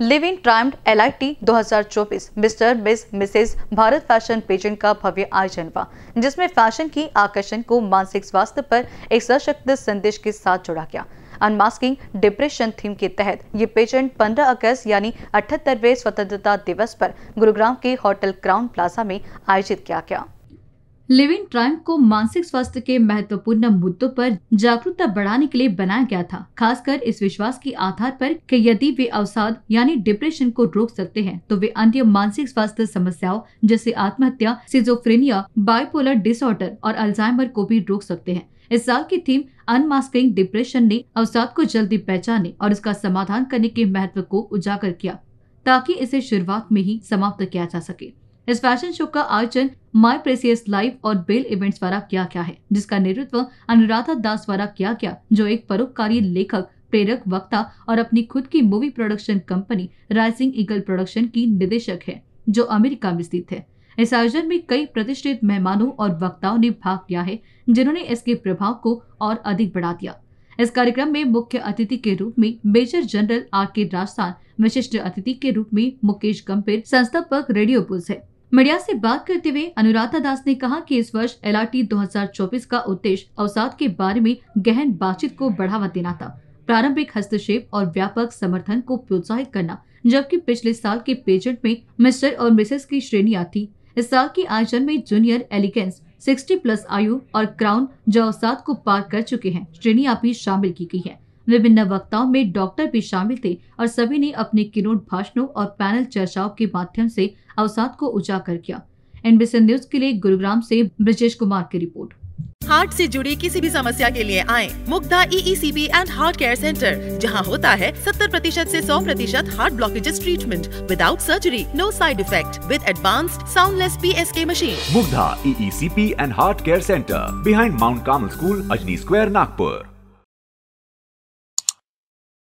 live in L I T दो mister miss missus Bharat fashion pageant का भव्य आयोजन हुआ जिसमें फैशन की आकर्षण को मानसिक स्वास्थ्य पर एक सशक्त संदेश के साथ जोड़ा गया अनमास्किंग डिप्रेशन थीम के तहत ये पेजेंट 15 अगस्त यानी अठहत्तरवे स्वतंत्रता दिवस पर गुरुग्राम के होटल क्राउन प्लाजा में आयोजित किया गया लिविंग ट्राइम को मानसिक स्वास्थ्य के महत्वपूर्ण मुद्दों पर जागरूकता बढ़ाने के लिए बनाया गया था खासकर इस विश्वास के आधार पर कि यदि वे अवसाद यानी डिप्रेशन को रोक सकते हैं तो वे अन्य मानसिक स्वास्थ्य समस्याओं जैसे आत्महत्या सिजोफ्रेनिया बाइपोलर डिसऑर्डर और अल्जाइमर को भी रोक सकते हैं इस साल की थीम अनमास्किंग डिप्रेशन ने अवसाद को जल्दी पहचाने और उसका समाधान करने के महत्व को उजागर किया ताकि इसे शुरुआत में ही समाप्त किया जा सके इस फैशन शो का आयोजन माई प्रेसियस लाइफ और बेल इवेंट्स द्वारा किया गया है जिसका नेतृत्व अनुराधा दास द्वारा किया गया जो एक परोपकारी लेखक प्रेरक वक्ता और अपनी खुद की movie production company rising eagle production की निदेशक है जो अमेरिका में स्थित है इस आयोजन में कई प्रतिष्ठित मेहमानों और वक्ताओं ने भाग लिया है जिन्होंने इसके प्रभाव को और अधिक बढ़ा दिया इस कार्यक्रम में मुख्य अतिथि के रूप में मेजर जनरल आर के राजस्थान विशिष्ट अतिथि के रूप में मुकेश गंभीर संस्थापक रेडियो पुल्स है मीडिया से बात करते हुए अनुराधा दास ने कहा कि इस वर्ष एल 2024 का उद्देश्य अवसाद के बारे में गहन बातचीत को बढ़ावा देना था प्रारंभिक हस्तक्षेप और व्यापक समर्थन को प्रोत्साहित करना जबकि पिछले साल के पेजेंट में मिस्टर और मिसेस की श्रेणी थी इस साल के आयोजन में जूनियर एलिगेंस 60 प्लस आयु और क्राउन जो अवसाद को पार कर चुके हैं श्रेणियां भी शामिल की गई है विभिन्न वक्ताओं में डॉक्टर भी शामिल थे और सभी ने अपने किनोट भाषणों और पैनल चर्चाओं के माध्यम से अवसाद को उजागर किया एनबीसी न्यूज के लिए गुरुग्राम से ब्रजेश कुमार की रिपोर्ट हार्ट से जुड़ी किसी भी समस्या के लिए आए Mugdha EECB and heart care centre जहां होता है 70 प्रतिशत ऐसी 100 प्रतिशत heart blockages treatment without surgery no side effect with advanced soundless P S K machine Mugdha EECP and heart care centre behind mount Carmel school Ajni square Nagpur